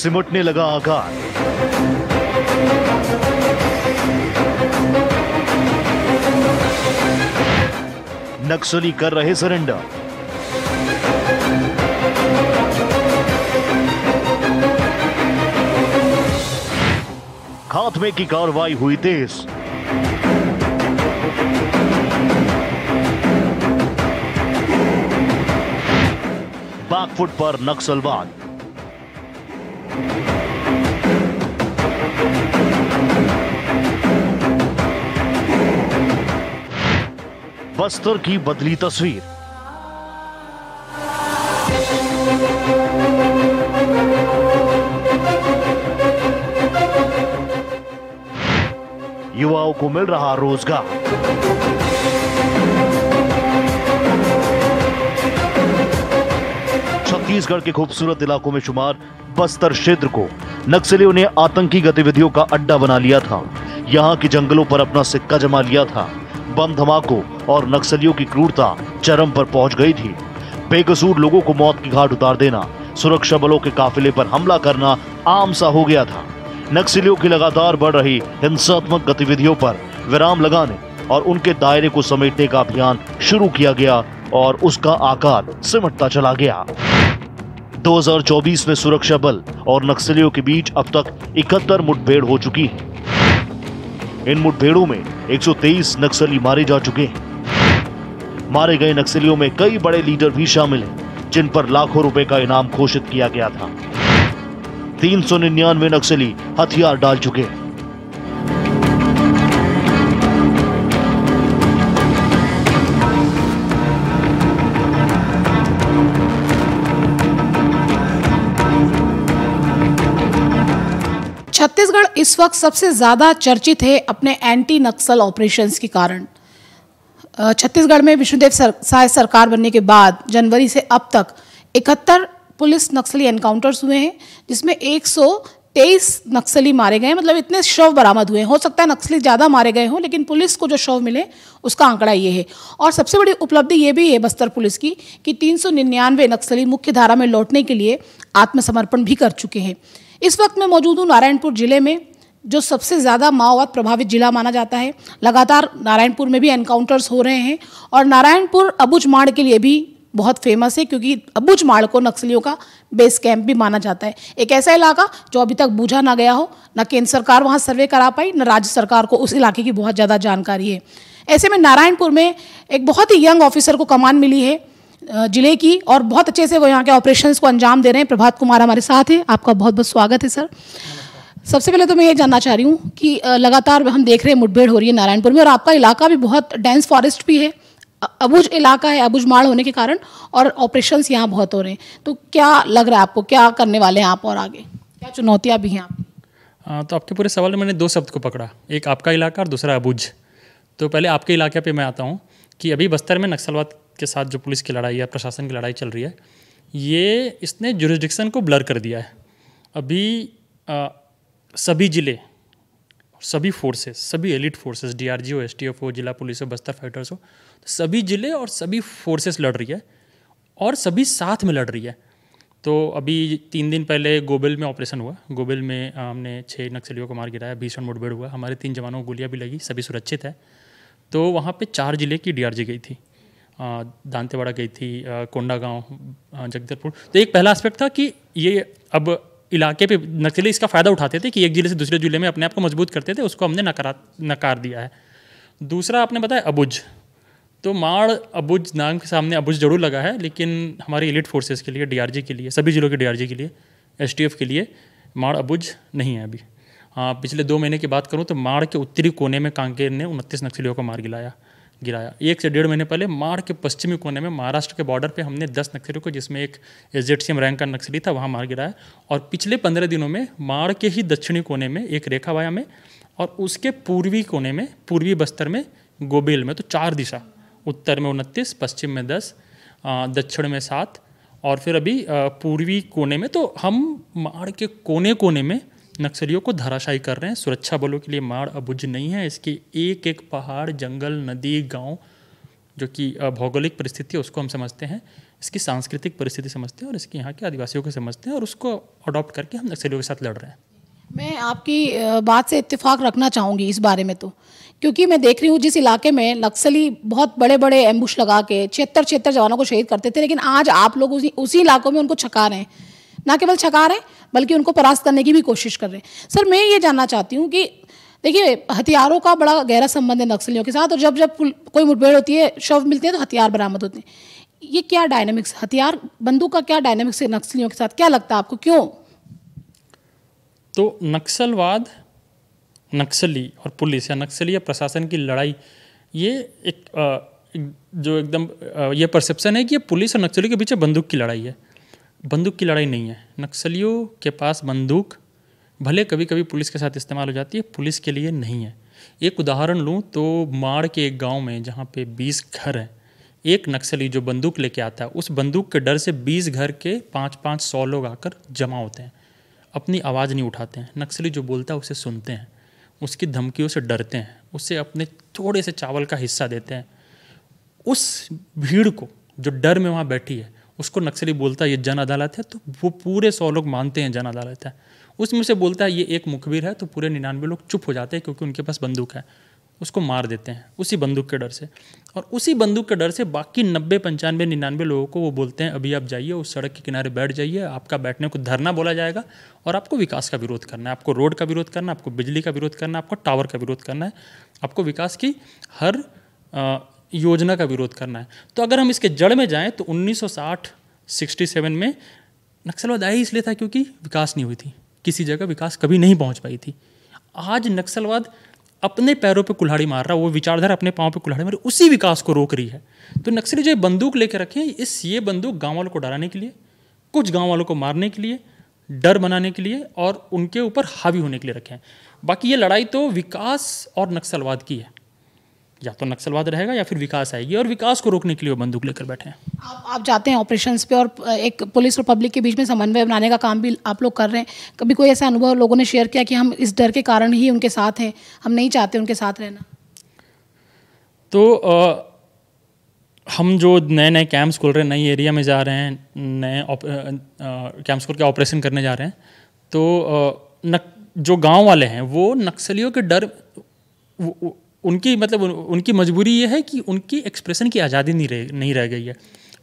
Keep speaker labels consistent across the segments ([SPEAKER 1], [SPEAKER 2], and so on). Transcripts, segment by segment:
[SPEAKER 1] सिमटने लगा आकार नक्सली कर रहे सरेंडर खात्मे की कार्रवाई हुई तेज बैकफुट पर नक्सलवाद बस्तर की बदली तस्वीर युवाओं को मिल रहा रोजगार छत्तीसगढ़ के खूबसूरत इलाकों में शुमार बस्तर क्षेत्र को नक्सलियों ने आतंकी गतिविधियों का अड्डा बना लिया था यहाँ के जंगलों पर अपना सिक्का जमा लिया था बम धमाकों और नक्सलियों की क्रूरता चरम पर पहुंच गई थी बेकसूर लोगों को मौत की घाट उतार देना सुरक्षा बलों के काफिले पर हमला करना आम सा हो गया था नक्सलियों की लगातार बढ़ रही हिंसात्मक गतिविधियों पर विराम लगाने और उनके दायरे को समेटने का अभियान शुरू किया गया और उसका आकार सिमटता चला गया 2024 में सुरक्षा बल और नक्सलियों के बीच अब तक इकहत्तर मुठभेड़ हो चुकी है इन मुठभेड़ों में 123 नक्सली मारे जा चुके हैं मारे गए नक्सलियों में कई बड़े लीडर भी शामिल हैं जिन पर लाखों रुपए का इनाम घोषित किया गया था तीन नक्सली हथियार डाल चुके हैं
[SPEAKER 2] छत्तीसगढ़ इस वक्त सबसे ज़्यादा चर्चित है अपने एंटी नक्सल ऑपरेशंस के कारण छत्तीसगढ़ में विष्णुदेव सर, साय सरकार बनने के बाद जनवरी से अब तक इकहत्तर पुलिस नक्सली एनकाउंटर्स हुए हैं जिसमें 123 नक्सली मारे गए मतलब इतने शव बरामद हुए हो सकता है नक्सली ज़्यादा मारे गए हों लेकिन पुलिस को जो शव मिले उसका आंकड़ा ये है और सबसे बड़ी उपलब्धि ये भी है बस्तर पुलिस की कि निन्यानवे नक्सली मुख्य धारा में लौटने के लिए आत्मसमर्पण भी कर चुके हैं इस वक्त मैं मौजूद हूँ नारायणपुर जिले में जो सबसे ज़्यादा माओवाद प्रभावित जिला माना जाता है लगातार नारायणपुर में भी एनकाउंटर्स हो रहे हैं और नारायणपुर अबुज माड़ के लिए भी बहुत फेमस है क्योंकि अबुज माड़ को नक्सलियों का बेस कैंप भी माना जाता है एक ऐसा इलाका जो अभी तक बूझा ना गया हो न केंद्र सरकार वहाँ सर्वे करा पाई न राज्य सरकार को उस इलाके की बहुत ज़्यादा जानकारी है ऐसे में नारायणपुर में एक बहुत ही यंग ऑफिसर को कमान मिली है जिले की और बहुत अच्छे से वो यहाँ के ऑपरेशंस को अंजाम दे रहे हैं प्रभात कुमार हमारे साथ हैं आपका बहुत बहुत स्वागत है सर सबसे पहले तो मैं ये जानना चाह रही हूँ कि लगातार हम देख रहे हैं मुठभेड़ हो रही है नारायणपुर में और आपका इलाका भी बहुत डेंस फॉरेस्ट भी है अबुज इलाका है अबुज माड़ होने के कारण और ऑपरेशंस यहाँ बहुत हो रहे हैं तो क्या लग रहा है आपको क्या करने वाले हैं आप और आगे क्या चुनौतियाँ भी हैं
[SPEAKER 3] आप तो आपके पूरे सवाल में मैंने दो शब्द को पकड़ा एक आपका इलाका और दूसरा अबुज तो पहले आपके इलाके पे मैं आता हूँ कि अभी बस्तर में नक्सलवाद के साथ जो पुलिस की लड़ाई या प्रशासन की लड़ाई चल रही है ये इसने जुरिस्डिक्शन को ब्लर कर दिया है अभी आ, सभी ज़िले सभी फोर्सेस सभी एलिट फोर्सेस डीआरजी हो एसटीएफ हो जिला पुलिस हो बस्तर फाइटर्स हो सभी ज़िले और सभी फोर्सेस लड़ रही है और सभी साथ में लड़ रही है तो अभी तीन दिन पहले गोबेल में ऑपरेशन हुआ गोबेल में हमने छः नक्सलियों को मार गिराया भीषण मुठभेड़ हुआ हमारे तीन जवानों को गोलियाँ भी लगी सभी सुरक्षित है तो वहाँ पे चार जिले की डीआरजी गई थी दांतेवाड़ा गई थी कोंडा गांव जगदलपुर तो एक पहला एस्पेक्ट था कि ये अब इलाके पे नक्सली इसका फ़ायदा उठाते थे कि एक जिले से दूसरे जिले में अपने आप को मजबूत करते थे उसको हमने नकारा नकार दिया है दूसरा आपने बताया अबुज तो माड़ अबुज नाम के सामने अबुज जरूर लगा है लेकिन हमारी इलिट फोर्सेस के लिए डीआरजी के लिए सभी जिलों के डीआरजी के लिए एस के लिए माड़ अबुज नहीं है अभी हाँ पिछले दो महीने की बात करूँ तो माड़ के उत्तरी कोने में कांकेर ने उनतीस नक्सलियों को मार गिलाया गिराया एक से डेढ़ महीने पहले माड़ के पश्चिमी कोने में महाराष्ट्र के बॉर्डर पे हमने दस नक्सलियों को जिसमें एक जेड सी एम रैंक का नक्सली था वहाँ मार गिराया और पिछले पंद्रह दिनों में माड़ के ही दक्षिणी कोने में एक रेखा वाया में और उसके पूर्वी कोने में पूर्वी बस्तर में गोबेल में तो चार दिशा उत्तर में उनतीस पश्चिम में दस दक्षिण में सात और फिर अभी पूर्वी कोने में तो हम माड़ के कोने कोने में नक्सलियों को धराशायी कर रहे हैं सुरक्षा बलों के लिए मार अबुझ नहीं है इसके एक एक पहाड़ जंगल नदी गांव जो कि भौगोलिक परिस्थिति है उसको हम समझते हैं इसकी सांस्कृतिक परिस्थिति समझते हैं और इसके यहाँ के आदिवासियों को समझते हैं और उसको अडॉप्ट करके हम नक्सलियों के साथ लड़ रहे हैं
[SPEAKER 2] मैं आपकी बात से इत्तेफाक रखना चाहूँगी इस बारे में तो क्योंकि मैं देख रही हूँ जिस इलाके में नक्सली बहुत बड़े बड़े एम्बुश लगा के छिहत्तर छिहत्तर जवानों को शहीद करते थे लेकिन आज आप लोग उसी उसी इलाकों में उनको छका रहे हैं ना केवल छका रहे हैं बल्कि उनको परास्त करने की भी कोशिश कर रहे हैं सर मैं ये जानना चाहती हूँ कि देखिए हथियारों का बड़ा गहरा संबंध है नक्सलियों के साथ और जब जब कोई मुठभेड़ होती है शव मिलते हैं तो हथियार बरामद होते हैं ये क्या डायनेमिक्स हथियार बंदूक का क्या डायनेमिक्स है नक्सलियों के साथ क्या लगता है आपको क्यों
[SPEAKER 3] तो नक्सलवाद नक्सली और पुलिस या नक्सली या प्रशासन की लड़ाई ये एक, एक जो एकदम ये परसेप्शन है कि ये पुलिस और नक्सली के बीच बंदूक की लड़ाई है बंदूक की लड़ाई नहीं है नक्सलियों के पास बंदूक भले कभी कभी पुलिस के साथ इस्तेमाल हो जाती है पुलिस के लिए नहीं है एक उदाहरण लूँ तो माड़ के एक गांव में जहाँ पे 20 घर हैं एक नक्सली जो बंदूक लेके आता है उस बंदूक के डर से 20 घर के पाँच पाँच सौ लोग आकर जमा होते हैं अपनी आवाज़ नहीं उठाते हैं नक्सली जो बोलता है उसे सुनते हैं उसकी धमकियों से डरते हैं उससे अपने थोड़े से चावल का हिस्सा देते हैं उस भीड़ को जो डर में वहाँ बैठी है उसको नक्सली बोलता है ये जन अदालत है तो वो पूरे सौ लोग मानते हैं जन अदालत है उसमें से बोलता है ये एक मुखबिर है तो पूरे निन्यानवे लोग चुप हो जाते हैं क्योंकि उनके पास बंदूक है उसको मार देते हैं उसी बंदूक के डर से और उसी बंदूक के डर से बाकी नब्बे पंचानवे निन्यानवे लोगों को वो बोलते हैं अभी आप जाइए उस सड़क के किनारे बैठ जाइए आपका बैठने को धरना बोला जाएगा और आपको विकास का विरोध करना है आपको रोड का विरोध करना है आपको बिजली का विरोध करना है आपको टावर का विरोध करना है आपको विकास की हर योजना का विरोध करना है तो अगर हम इसके जड़ में जाएं तो 1960 67 में नक्सलवाद आया इसलिए था क्योंकि विकास नहीं हुई थी किसी जगह विकास कभी नहीं पहुंच पाई थी आज नक्सलवाद अपने पैरों पे कुल्हाड़ी मार रहा है वो विचारधारा अपने पाँव पे कुल्हाड़ी मार उसी विकास को रोक रही है तो नक्सली जो बंदूक लेकर रखें इस ये बंदूक गाँव वालों को डराने के लिए कुछ गाँव वालों को मारने के लिए डर बनाने के लिए और उनके ऊपर हावी होने के लिए रखें बाकी ये लड़ाई तो विकास और नक्सलवाद की है या तो नक्सलवाद रहेगा या फिर विकास आएगी और विकास को रोकने के लिए बंदूक लेकर बैठे हैं
[SPEAKER 2] आप आप जाते हैं ऑपरेशन पे और एक पुलिस और पब्लिक के बीच में समन्वय बनाने का काम भी आप लोग कर रहे हैं कभी कोई ऐसा अनुभव लोगों ने शेयर किया कि हम इस डर के कारण ही उनके साथ हैं हम नहीं चाहते उनके साथ रहना
[SPEAKER 3] तो आ, हम जो नए नए कैंप्स खोल रहे हैं नई एरिया में जा रहे हैं नए कैंप्स खोल के ऑपरेशन करने जा रहे हैं तो आ, नक, जो गांव वाले हैं वो नक्सलियों के डर उनकी मतलब उन, उनकी मजबूरी ये है कि उनकी एक्सप्रेशन की आज़ादी नहीं रह नहीं रह गई है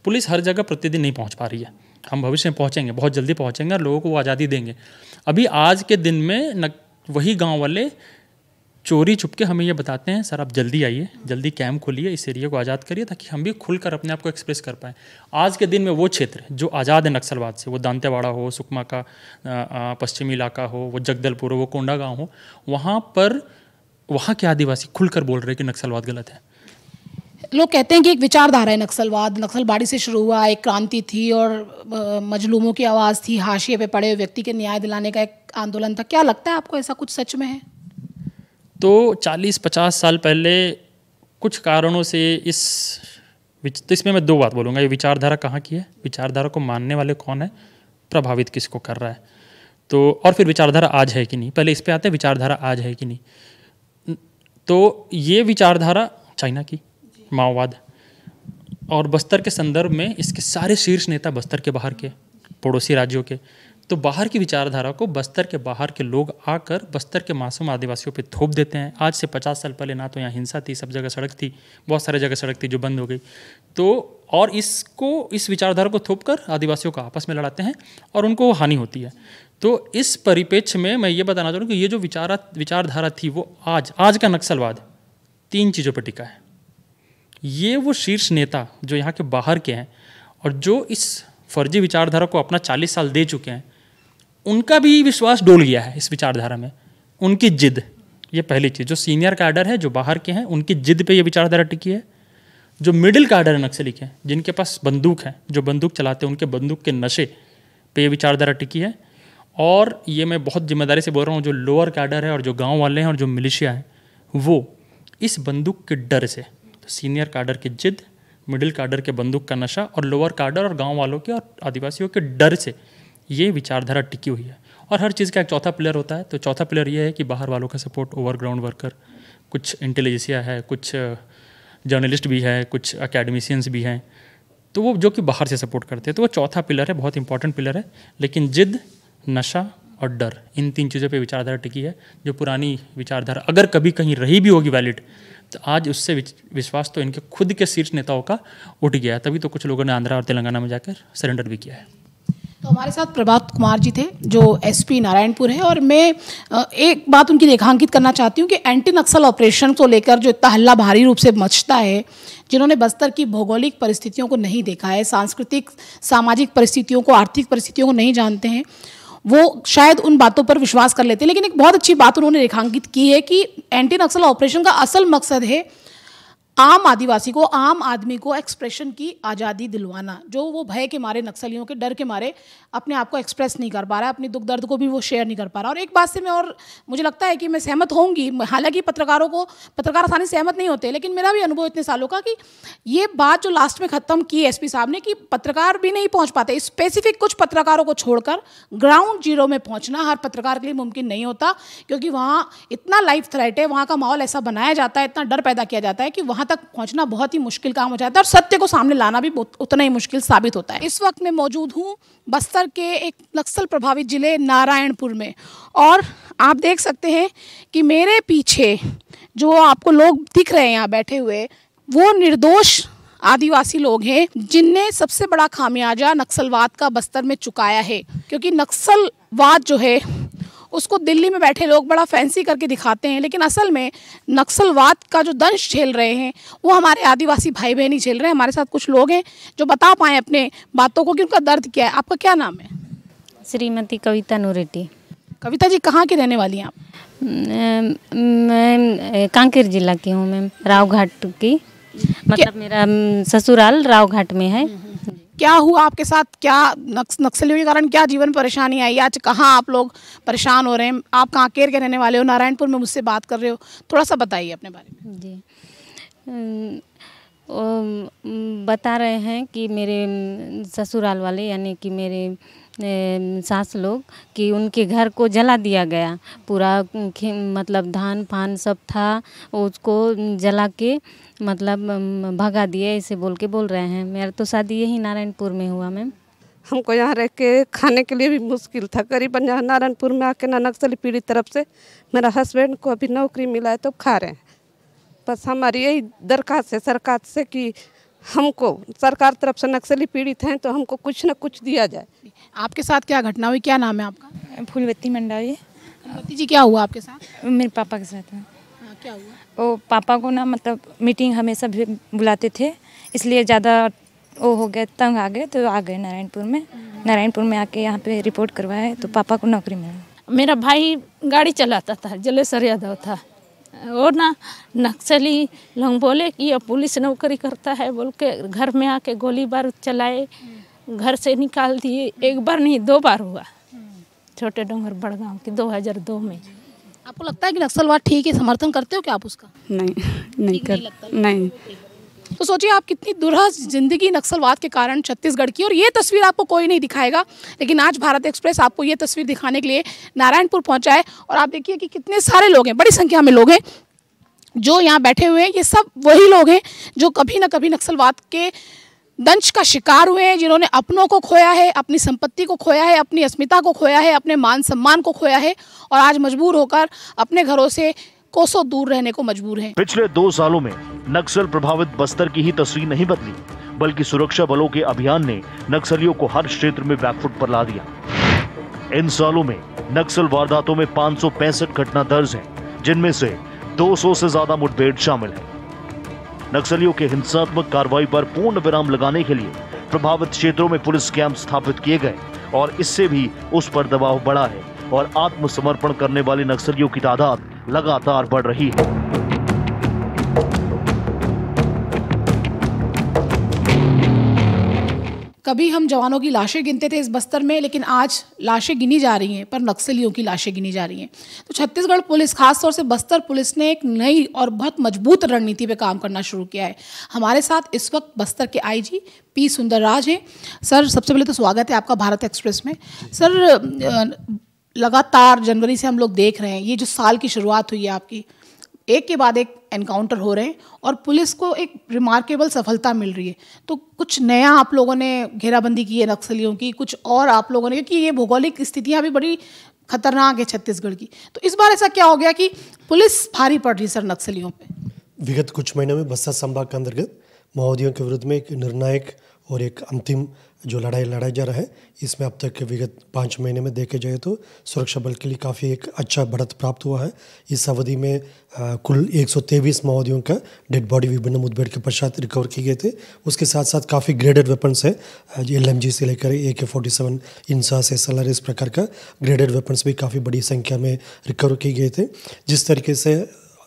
[SPEAKER 3] पुलिस हर जगह प्रतिदिन नहीं पहुंच पा रही है हम भविष्य में पहुंचेंगे बहुत जल्दी पहुंचेंगे और लोगों को वो आज़ादी देंगे अभी आज के दिन में न वही गांव वाले चोरी छुपके हमें ये बताते हैं सर आप जल्दी आइए जल्दी कैम्प खोलिए इस एरिया को आज़ाद करिए ताकि हम भी खुलकर अपने आप को एक्सप्रेस कर पाएँ आज के दिन में वो क्षेत्र जो आज़ाद है नक्सलवाद से वो दांतेवाड़ा हो सुकमा का पश्चिमी इलाका हो वो जगदलपुर हो वो कोंडा गाँव हो वहाँ पर वहाँ के आदिवासी खुलकर बोल रहे कि नक्सलवाद गलत है
[SPEAKER 2] लोग कहते हैं कि एक विचारधारा है नक्सलवाद नक्सलबाड़ी से शुरू हुआ एक क्रांति थी और मजलूमों की आवाज़ थी हाशिए पे पड़े व्यक्ति के न्याय दिलाने का एक आंदोलन था क्या लगता है आपको ऐसा कुछ सच में है
[SPEAKER 3] तो 40-50 साल पहले कुछ कारणों से इस तो इसमें मैं दो बात बोलूँगा ये विचारधारा कहाँ की है विचारधारा को मानने वाले कौन है प्रभावित किसको कर रहा है तो और फिर विचारधारा आज है कि नहीं पहले इस पर आते हैं विचारधारा आज है कि नहीं तो ये विचारधारा चाइना की माओवाद और बस्तर के संदर्भ में इसके सारे शीर्ष नेता बस्तर के बाहर के पड़ोसी राज्यों के तो बाहर की विचारधारा को बस्तर के बाहर के लोग आकर बस्तर के मासूम आदिवासियों पे थोप देते हैं आज से पचास साल पहले ना तो यहाँ हिंसा थी सब जगह सड़क थी बहुत सारे जगह सड़क थी जो बंद हो गई तो और इसको इस विचारधारा को थोप कर आदिवासियों को आपस में लड़ाते हैं और उनको हानि होती है तो इस परिपेक्ष्य में मैं ये बताना चाहूँ कि ये जो विचारा विचारधारा थी वो आज आज का नक्सलवाद तीन चीज़ों पर टिका है ये वो शीर्ष नेता जो यहाँ के बाहर के हैं और जो इस फर्जी विचारधारा को अपना चालीस साल दे चुके हैं उनका भी विश्वास डोल गया है इस विचारधारा में उनकी जिद ये पहली चीज़ जो सीनियर कार्डर है जो बाहर के हैं उनकी जिद पे ये विचारधारा टिकी है जो मिडिल कार्डर है नक्सली के जिनके पास बंदूक है जो बंदूक चलाते हैं उनके बंदूक के नशे पे ये विचारधारा टिकी है और ये मैं बहुत जिम्मेदारी से बोल रहा हूँ जो लोअर कैडर है और जो गांव वाले हैं और जो मिलिशिया है वो इस बंदूक के डर से तो सीनियर कार्डर की जिद मिडिल कार्डर के बंदूक का नशा और लोअर कार्डर और गांव वालों के और आदिवासियों के डर से ये विचारधारा टिकी हुई है और हर चीज़ का एक चौथा प्लेयर होता है तो चौथा प्लेयर ये है कि बाहर वालों का सपोर्ट ओवरग्राउंड वर्कर कुछ इंटेलिजेंसिया है कुछ जर्नलिस्ट भी है कुछ अकेडमिशियंस भी हैं तो वो जो कि बाहर से सपोर्ट करते हैं तो वो चौथा पिलर है बहुत इंपॉर्टेंट पिलर है लेकिन जिद नशा और डर इन तीन चीज़ों पे विचारधारा टिकी है जो पुरानी विचारधारा अगर कभी कहीं रही भी होगी वैलिड तो आज उससे विश्वास तो इनके खुद के शीर्ष नेताओं का उठ गया है तभी तो कुछ लोगों ने आंध्रा और तेलंगाना में जाकर सरेंडर भी किया है
[SPEAKER 2] तो हमारे साथ प्रभात कुमार जी थे जो एसपी नारायणपुर है और मैं एक बात उनकी रेखांकित करना चाहती हूँ कि एंटी नक्सल ऑपरेशन को लेकर जो इतना हल्ला भारी रूप से मचता है जिन्होंने बस्तर की भौगोलिक परिस्थितियों को नहीं देखा है सांस्कृतिक सामाजिक परिस्थितियों को आर्थिक परिस्थितियों को नहीं जानते हैं वो शायद उन बातों पर विश्वास कर लेते हैं लेकिन एक बहुत अच्छी बात उन्होंने रेखांकित की है कि एंटी नक्सल ऑपरेशन का असल मकसद है आम आदिवासी को आम आदमी को एक्सप्रेशन की आज़ादी दिलवाना जो वो भय के मारे नक्सलियों के डर के मारे अपने आप को एक्सप्रेस नहीं कर पा रहा है अपनी दुख दर्द को भी वो शेयर नहीं कर पा रहा और एक बात से मैं और मुझे लगता है कि मैं सहमत होंगी हालांकि पत्रकारों को पत्रकार आसानी सहमत नहीं होते लेकिन मेरा भी अनुभव इतने सालों का कि ये बात जो लास्ट में ख़त्म की एस साहब ने कि पत्रकार भी नहीं पहुँच पाते स्पेसिफिक कुछ पत्रकारों को छोड़कर ग्राउंड जीरो में पहुँचना हर पत्रकार के लिए मुमकिन नहीं होता क्योंकि वहाँ इतना लाइफ थ्रेट है वहाँ का माहौल ऐसा बनाया जाता है इतना डर पैदा किया जाता है कि वहाँ तक पहुंचना बहुत ही मुश्किल काम हो जाता है और सत्य को सामने लाना भी उतना ही मुश्किल साबित होता है इस वक्त मैं मौजूद हूँ बस्तर के एक नक्सल प्रभावित ज़िले नारायणपुर में और आप देख सकते हैं कि मेरे पीछे जो आपको लोग दिख रहे हैं यहाँ बैठे हुए वो निर्दोष आदिवासी लोग हैं जिनने सबसे बड़ा खामियाजा नक्सलवाद का बस्तर में चुकाया है क्योंकि नक्सलवाद जो है उसको दिल्ली में बैठे लोग बड़ा फैंसी करके दिखाते हैं लेकिन असल में नक्सलवाद का जो दंश झेल रहे हैं वो हमारे आदिवासी भाई बहनी झेल रहे हैं हमारे साथ कुछ लोग हैं जो बता पाएँ अपने बातों को कि उनका दर्द क्या है आपका क्या नाम है श्रीमती कविता नूरेटी कविता जी कहाँ की रहने वाली हैं आप मैं कांकेर जिला की हूँ मैम रावघाट की मतलब मेरा ससुराल रावघाट में है हम्म, हम्म। क्या हुआ आपके साथ क्या नक्सलियों के कारण क्या जीवन परेशानी आई आज कहाँ आप लोग परेशान हो रहे हैं आप कहाँ केयर के रहने वाले हो नारायणपुर में मुझसे बात कर रहे हो थोड़ा सा बताइए अपने बारे में जी बता रहे हैं कि मेरे ससुराल वाले यानी कि मेरे सास लोग कि उनके घर को जला दिया गया पूरा मतलब धान फान सब था उसको जला के मतलब भगा दिए ऐसे बोल के बोल रहे हैं मेरा तो शादी यही नारायणपुर में हुआ मैम हमको यहाँ रह के खाने के लिए भी मुश्किल था करीबन यहाँ नारायणपुर में आके ना नक्सली पीढ़ी तरफ से मेरा हस्बैंड को अभी नौकरी मिला है तो खा रहे हैं बस हमारी यही दरखास्त है सरकार से कि हमको सरकार तरफ से नक्सली पीड़ित हैं तो हमको कुछ ना कुछ दिया जाए आपके साथ क्या घटना हुई क्या नाम है आपका फूलवती मंडावी फूलबत्ती जी क्या हुआ आपके साथ मेरे पापा के साथ हाँ, क्या हुआ वो पापा को ना मतलब मीटिंग हमेशा बुलाते थे इसलिए ज़्यादा वो हो गए तंग आ गए तो आ गए नारायणपुर में नारायणपुर में आके यहाँ पे रिपोर्ट करवाया तो पापा को नौकरी मिला मेरा भाई गाड़ी चलाता था जलेसर यादव था और ना नक्सली लोग बोले कि यह पुलिस नौकरी करता है बोल के घर में आके गोली बारूद चलाए घर से निकाल दिए एक बार नहीं दो बार हुआ छोटे डोंगर बड़गांव की 2002 में आपको लगता है कि नक्सलवाद ठीक है समर्थन करते हो क्या आप उसका नहीं नहीं कर नहीं तो सोचिए आप कितनी दुरह जिंदगी नक्सलवाद के कारण छत्तीसगढ़ की और ये तस्वीर आपको कोई नहीं दिखाएगा लेकिन आज भारत एक्सप्रेस आपको ये तस्वीर दिखाने के लिए नारायणपुर पहुँचा है और आप देखिए कि कितने सारे लोग हैं बड़ी संख्या में लोग हैं जो यहाँ बैठे हुए हैं ये सब वही लोग हैं जो कभी ना कभी नक्सलवाद के दंश का शिकार हुए हैं जिन्होंने अपनों को खोया है अपनी संपत्ति को खोया है अपनी अस्मिता को खोया है अपने मान सम्मान को खोया है और आज मजबूर होकर अपने घरों से कोसों दूर रहने को मजबूर हैं।
[SPEAKER 1] पिछले दो सालों में नक्सल प्रभावित बस्तर की ही तस्वीर नहीं बदली बल्कि सुरक्षा बलों के अभियान ने नक्सलियों को हर क्षेत्र में बैकफुट पर ला दिया इन सालों में नक्सल वारदातों में पाँच घटना दर्ज है जिनमें से दो से ज्यादा मुठभेड़ शामिल है नक्सलियों के हिंसात्मक कार्रवाई पर पूर्ण विराम लगाने के लिए प्रभावित क्षेत्रों में पुलिस कैंप स्थापित किए गए और इससे भी उस पर दबाव बढ़ा है और आत्मसमर्पण करने वाले नक्सलियों की तादाद लगातार बढ़ रही है
[SPEAKER 2] कभी हम जवानों की लाशें गिनते थे इस बस्तर में लेकिन आज लाशें गिनी जा रही हैं पर नक्सलियों की लाशें गिनी जा रही हैं तो छत्तीसगढ़ पुलिस खासतौर से बस्तर पुलिस ने एक नई और बहुत मजबूत रणनीति पे काम करना शुरू किया है हमारे साथ इस वक्त बस्तर के आईजी पी सुंदरराज हैं सर सबसे पहले तो स्वागत है आपका भारत एक्सप्रेस में सर लगातार जनवरी से हम लोग देख रहे हैं ये जो साल की शुरुआत हुई है आपकी एक के बाद एक एनकाउंटर हो रहे हैं और पुलिस को एक रिमार्केबल सफलता मिल रही है तो कुछ नया आप लोगों ने घेराबंदी की है नक्सलियों की कुछ और आप लोगों ने क्योंकि ये भौगोलिक स्थितियाँ भी बड़ी खतरनाक है छत्तीसगढ़ की तो इस बार ऐसा क्या हो गया कि पुलिस भारी पड़ रही सर नक्सलियों पर
[SPEAKER 4] विगत कुछ महीनों में बस्तर संभाग के अंतर्गत माओवादियों के विरुद्ध में एक निर्णायक और एक अंतिम जो लड़ाई लड़ाई जा रहा है इसमें अब तक विगत पाँच महीने में देखे जाए तो सुरक्षा बल के लिए काफ़ी एक अच्छा बढ़त प्राप्त हुआ है इस अवधि में आ, कुल 123 माओवादियों का डेड बॉडी विभिन्न मुठभेड़ के पश्चात रिकवर किए गए थे उसके साथ साथ काफ़ी ग्रेडेड वेपन्स है एल एम से लेकर A K forty seven INSAS S L R इस प्रकार का ग्रेडेड वेपन्स भी काफ़ी बड़ी संख्या में रिकवर किए गए थे जिस तरीके से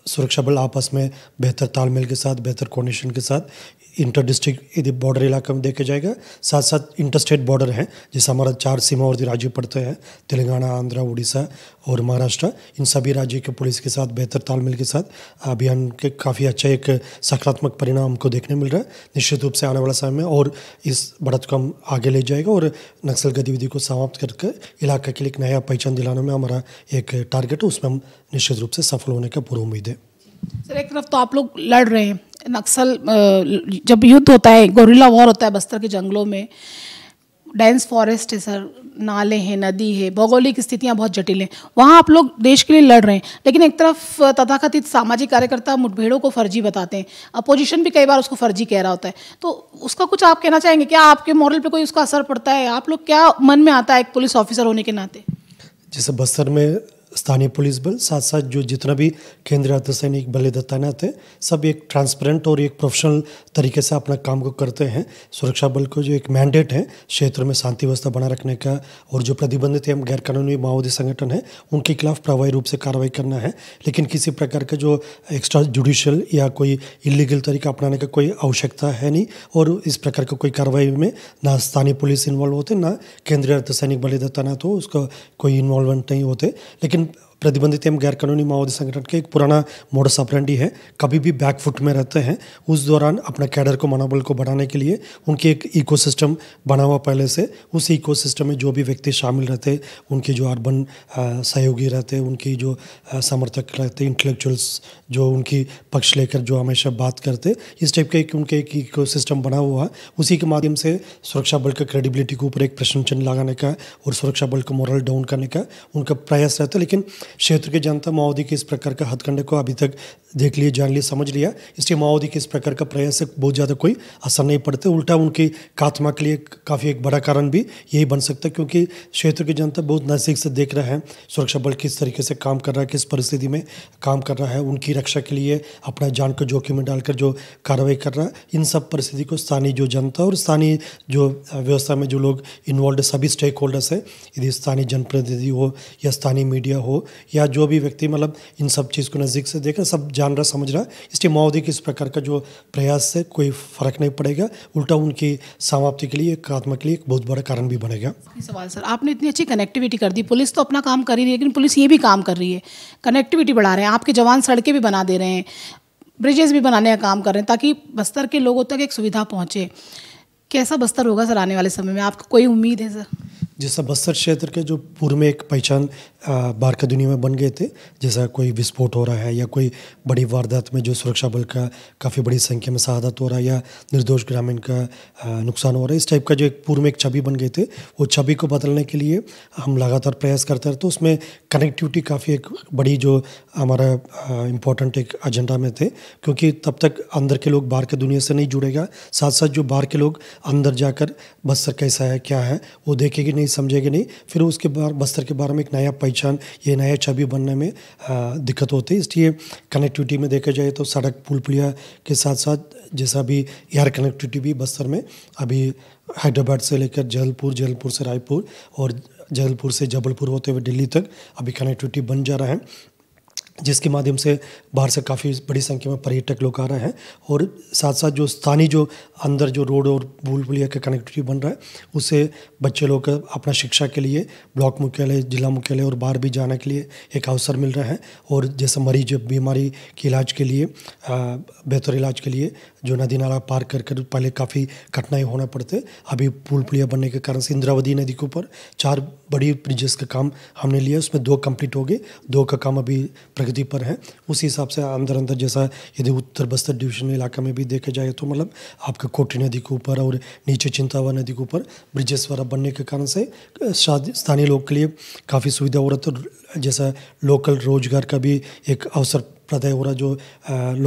[SPEAKER 4] सुरक्षा बल आपस में बेहतर तालमेल के साथ बेहतर कोऑर्डिनेशन के साथ इंटर डिस्ट्रिक्ट यदि बॉर्डर इलाका में देखा जाएगा साथ साथ इंटर स्टेट बॉर्डर हैं जैसे हमारा चार सीमावर्ती राज्य पड़ते हैं तेलंगाना आंध्रा उड़ीसा और महाराष्ट्र इन सभी राज्य के पुलिस के साथ बेहतर तालमेल के साथ अभियान के काफ़ी अच्छा एक सकारात्मक परिणाम हमको देखने मिल रहा है निश्चित रूप से आने वाला समय में और इस बढ़त को हम आगे ले जाएगा और नक्सल गतिविधि को समाप्त करके इलाका के लिए एक नया पहचान दिलाने में हमारा एक टारगेट है उसमें हम निश्चित रूप से सफल होने का पूर्व उम्मीद है
[SPEAKER 2] सर एक तरफ तो आप लोग लड़ रहे हैं नक्सल जब युद्ध होता है गोरिल्ला वॉर होता है बस्तर के जंगलों में डेंस फॉरेस्ट है सर नाले हैं नदी है भौगोलिक स्थितियाँ बहुत जटिल हैं वहाँ आप लोग देश के लिए लड़ रहे हैं लेकिन एक तरफ तथाकथित सामाजिक कार्यकर्ता मुठभेड़ों को फर्जी बताते हैं अपोजिशन भी कई बार उसको फर्जी कह रहा होता है तो उसका कुछ आप कहना चाहेंगे क्या आपके मॉडल पर कोई उसका असर पड़ता है आप लोग क्या मन में आता है एक पुलिस ऑफिसर होने के नाते
[SPEAKER 4] जैसे बस्तर में स्थानीय पुलिस बल साथ साथ जो जितना भी केंद्रीय अर्धसैनिक बल तैनात है सब एक ट्रांसपेरेंट और एक प्रोफेशनल तरीके से अपना काम को करते हैं सुरक्षा बल को जो एक मैंडेट है क्षेत्र में शांति व्यवस्था बनाए रखने का और जो प्रतिबंधित एवं गैरकानूनी माओवादी संगठन है उनके खिलाफ प्रभावी रूप से कार्रवाई करना है लेकिन किसी प्रकार का जो एक्स्ट्रा जुडिशल या कोई इलीगल तरीका अपनाने का कोई आवश्यकता है नहीं और इस प्रकार का कोई कार्रवाई में ना स्थानीय पुलिस इन्वॉल्व होते ना केंद्रीय अर्धसैनिक बल तैनात हो उसका कोई इन्वॉल्वमेंट नहीं होते लेकिन प्रतिबंधित एवं गैरकानूनी माओवादी संगठन के एक पुराना मोडस ऑपरेंडी है कभी भी बैकफुट में रहते हैं उस दौरान अपना कैडर को मनोबल को बढ़ाने के लिए उनके एक इकोसिस्टम बना हुआ पहले से उस इकोसिस्टम में जो भी व्यक्ति शामिल रहते उनके जो अर्बन सहयोगी रहते उनकी जो समर्थक रहते इंटेलेक्चुअल्स जो उनकी पक्ष लेकर जो हमेशा बात करते इस टाइप का एक उनके एक इको बना हुआ उसी के माध्यम से सुरक्षा बल का क्रेडिबिलिटी के ऊपर एक प्रश्न चिन्ह लगाने का और सुरक्षा बल को मॉरल डाउन करने का उनका प्रयास रहता है लेकिन क्षेत्र के जनता माओवादी के इस प्रकार के हथकंडे को अभी तक देख लिया जान लिए समझ लिया इसलिए माओवादी के इस प्रकार का प्रयास से बहुत ज़्यादा कोई असर नहीं पड़ते उल्टा उनकी कात्मा के लिए काफ़ी एक बड़ा कारण भी यही बन सकता है क्योंकि क्षेत्र की जनता बहुत नज़दीक से देख रहा है सुरक्षा बल किस तरीके से काम कर रहा है किस परिस्थिति में काम कर रहा है उनकी रक्षा के लिए अपना जान को जोखिम में डालकर जो कार्रवाई कर रहा है इन सब परिस्थिति को स्थानीय जो जनता और स्थानीय जो व्यवस्था में जो लोग इन्वॉल्व सभी स्टेक होल्डर्स है यदि स्थानीय जनप्रतिनिधि हो या स्थानीय मीडिया हो या जो भी व्यक्ति मतलब इन सब चीज़ को नज़दीक से देख सब जान रहा समझ रहा है इसलिए माओवादी के प्रकार का जो प्रयास से कोई फ़र्क नहीं पड़ेगा उल्टा उनकी समाप्ति के लिए आत्मा के लिए एक बहुत बड़ा कारण भी बनेगा
[SPEAKER 2] सवाल सर आपने इतनी अच्छी कनेक्टिविटी कर दी पुलिस तो अपना काम कर ही रही है लेकिन पुलिस ये भी काम कर रही है कनेक्टिविटी बढ़ा रहे हैं आपके जवान सड़कें भी बना दे रहे हैं ब्रिजेस भी बनाने का काम कर रहे हैं ताकि बस्तर के लोगों तक एक सुविधा पहुँचे कैसा बस्तर होगा सर आने वाले समय में आपको कोई उम्मीद है सर
[SPEAKER 4] जैसा बस्तर क्षेत्र के जो पूर्व में एक पहचान बाहर की दुनिया में बन गए थे जैसा कोई विस्फोट हो रहा है या कोई बड़ी वारदात में जो सुरक्षा बल का काफ़ी बड़ी संख्या में शहादत हो रहा है या निर्दोष ग्रामीण का नुकसान हो रहा है इस टाइप का जो एक पूर्व में एक छवि बन गए थे वो छवि को बदलने के लिए हम लगातार प्रयास करते रहते तो उसमें कनेक्टिविटी काफ़ी एक बड़ी जो हमारा इम्पोर्टेंट एक एजेंडा में थे क्योंकि तब तक अंदर के लोग बाहर के दुनिया से नहीं जुड़ेगा साथ साथ जो बाहर के लोग अंदर जाकर बस्तर कैसा है क्या है वो देखेंगे नहीं समझेंगे नहीं फिर उसके बाद बस्तर के बारे में एक नया पहचान ये नया छवि बनने में दिक्कत होती है इसलिए कनेक्टिविटी में देखा जाए तो सड़क पुल पुलिया के साथ साथ जैसा भी एयर कनेक्टिविटी भी बस्तर में अभी हैदराबाद से लेकर जबलपुर जबलपुर से रायपुर और जबलपुर से जबलपुर होते हुए दिल्ली तक अभी कनेक्टिविटी बन जा रहा है जिसके माध्यम से बाहर से काफ़ी बड़ी संख्या में पर्यटक लोग आ रहे हैं और साथ साथ जो स्थानीय जो अंदर जो रोड और भूल भुलिया का कनेक्टिविटी बन रहा है उससे बच्चे लोग अपना शिक्षा के लिए ब्लॉक मुख्यालय जिला मुख्यालय और बाहर भी जाने के लिए एक अवसर मिल रहा है और जैसे मरीज बीमारी के इलाज के लिए बेहतर इलाज के लिए जो नदी नाला पार कर कर पहले काफ़ी कठिनाई होना पड़ते अभी पुल पुलिया बनने के कारण से इंद्रावती नदी के ऊपर चार बड़ी ब्रिजेस का काम हमने लिया उसमें दो कंप्लीट हो गए दो का काम अभी प्रगति पर है उसी हिसाब से अंदर अंदर जैसा यदि उत्तर बस्तर डिवीजन इलाका में भी देखा जाए तो मतलब आपके कोटी नदी के ऊपर और नीचे चिंतावा नदी के ऊपर ब्रिजेस वगैरह बनने के कारण से स्थानीय लोग के लिए काफ़ी सुविधा हो रहा था जैसा लोकल रोजगार का भी एक अवसर प्रदय हो रहा जो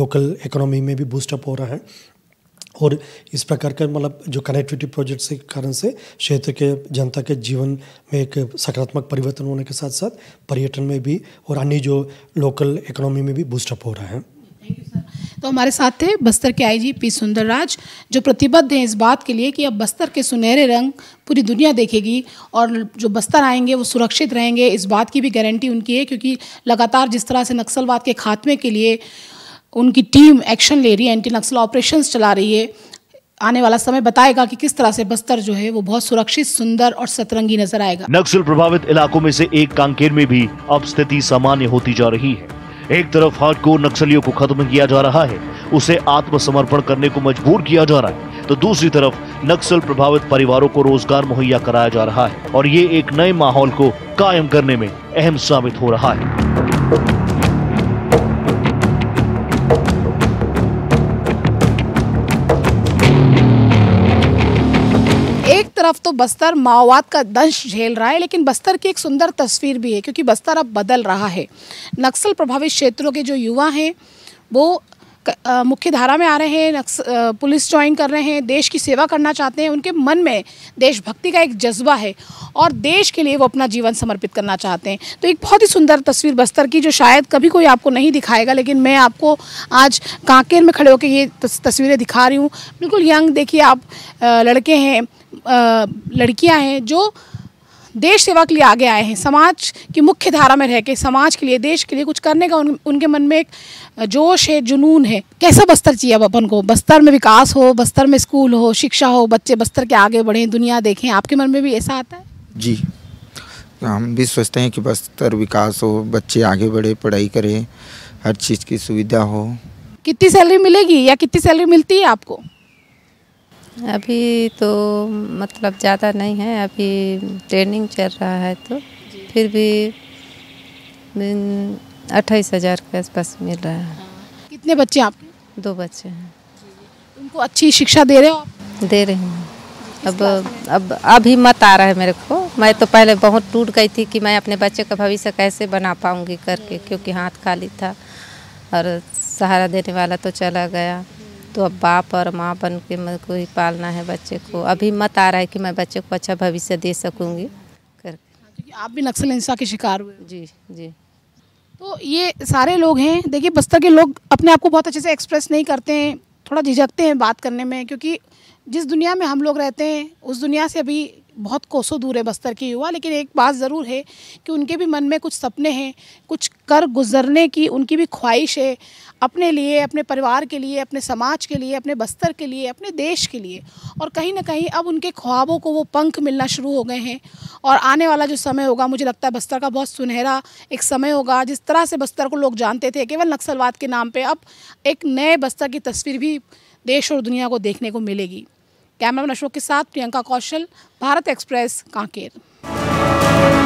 [SPEAKER 4] लोकल इकोनॉमी में भी बूस्टअप हो रहा है और इस प्रकार का मतलब जो कनेक्टिविटी प्रोजेक्ट्स के कारण से क्षेत्र के जनता के जीवन में एक सकारात्मक परिवर्तन होने के साथ साथ पर्यटन में भी और अन्य जो लोकल इकोनॉमी में भी बूस्टअप हो रहा है
[SPEAKER 2] तो हमारे साथ थे बस्तर के आईजी पी सुंदर राज जो प्रतिबद्ध हैं इस बात के लिए कि अब बस्तर के सुनहरे रंग पूरी दुनिया देखेगी और जो बस्तर आएंगे वो सुरक्षित रहेंगे इस बात की भी गारंटी उनकी है क्योंकि लगातार जिस तरह से नक्सलवाद के खात्मे के लिए उनकी टीम एक्शन ले रही है एंटी नक्सल ऑपरेशन चला रही है आने वाला समय बताएगा कि किस तरह से बस्तर जो है वो बहुत सुरक्षित सुंदर और सतरंगी नजर आएगा
[SPEAKER 1] नक्सल प्रभावित इलाकों में से एक कांकेर में भी अब स्थिति सामान्य होती जा रही है एक तरफ को नक्सलियों को खत्म किया जा रहा है उसे आत्मसमर्पण करने को मजबूर किया जा रहा है तो दूसरी तरफ नक्सल प्रभावित परिवारों को रोजगार मुहैया कराया जा रहा है और ये एक नए माहौल को कायम करने में अहम साबित हो रहा है
[SPEAKER 2] तरफ तो बस्तर माओवाद का दंश झेल रहा है लेकिन बस्तर की एक सुंदर तस्वीर भी है क्योंकि बस्तर अब बदल रहा है नक्सल प्रभावित क्षेत्रों के जो युवा हैं वो मुख्य धारा में आ रहे हैं पुलिस ज्वाइन कर रहे हैं देश की सेवा करना चाहते हैं उनके मन में देशभक्ति का एक जज्बा है और देश के लिए वो अपना जीवन समर्पित करना चाहते हैं तो एक बहुत ही सुंदर तस्वीर बस्तर की जो शायद कभी कोई आपको नहीं दिखाएगा लेकिन मैं आपको आज कांकेर में खड़े होकर ये तस्वीरें दिखा रही हूँ बिल्कुल यंग देखिए आप लड़के हैं लड़कियां हैं जो देश सेवा के लिए आगे आए हैं समाज की मुख्य धारा में रह के समाज के लिए देश के लिए कुछ करने का उन, उनके मन में एक जोश है जुनून है कैसा बस्तर चाहिए अब अपन को बस्तर में विकास हो बस्तर में स्कूल हो शिक्षा हो बच्चे बस्तर के आगे बढ़ें दुनिया देखें आपके मन में भी ऐसा आता है
[SPEAKER 3] जी हम भी सोचते हैं कि बस्तर विकास हो बच्चे आगे बढ़े पढ़ाई करें हर चीज़ की सुविधा हो
[SPEAKER 2] कितनी सैलरी मिलेगी या कितनी सैलरी मिलती है आपको
[SPEAKER 3] अभी तो मतलब ज़्यादा नहीं है अभी ट्रेनिंग चल रहा है तो फिर भी अट्ठाईस हज़ार के आसपास मिल रहा है हाँ।
[SPEAKER 2] कितने बच्चे आप दो बच्चे हैं उनको अच्छी शिक्षा दे रहे हो आप दे रही हूँ अब अब अभी मत आ रहा है मेरे को मैं तो
[SPEAKER 3] पहले बहुत टूट गई थी कि मैं अपने बच्चे का भविष्य कैसे बना पाऊँगी करके क्योंकि हाथ खाली था और सहारा देने वाला तो चला गया तो अब बाप और माँ बन के मेरे को ही पालना है बच्चे को अभी मत आ रहा है कि मैं बच्चे को अच्छा भविष्य दे सकूँगी
[SPEAKER 2] करके हाँ, आप भी नक्सल हिंसा के शिकार हुए जी जी तो ये सारे लोग हैं देखिए बस्तर के लोग अपने आप को बहुत अच्छे से एक्सप्रेस नहीं करते हैं थोड़ा झिझकते हैं बात करने में क्योंकि जिस दुनिया में हम लोग रहते हैं उस दुनिया से अभी बहुत कोसों दूर है बस्तर के युवा लेकिन एक बात ज़रूर है कि उनके भी मन में कुछ सपने हैं कुछ कर गुजरने की उनकी भी ख्वाहिश है अपने लिए अपने परिवार के लिए अपने समाज के लिए अपने बस्तर के लिए अपने देश के लिए और कहीं ना कहीं अब उनके ख्वाबों को वो पंख मिलना शुरू हो गए हैं और आने वाला जो समय होगा मुझे लगता है बस्तर का बहुत सुनहरा एक समय होगा जिस तरह से बस्तर को लोग जानते थे केवल नक्सलवाद के नाम पर अब एक नए बस्तर की तस्वीर भी देश और दुनिया को देखने को मिलेगी कैमरामैन अशोक के साथ प्रियंका कौशल भारत एक्सप्रेस कांकेर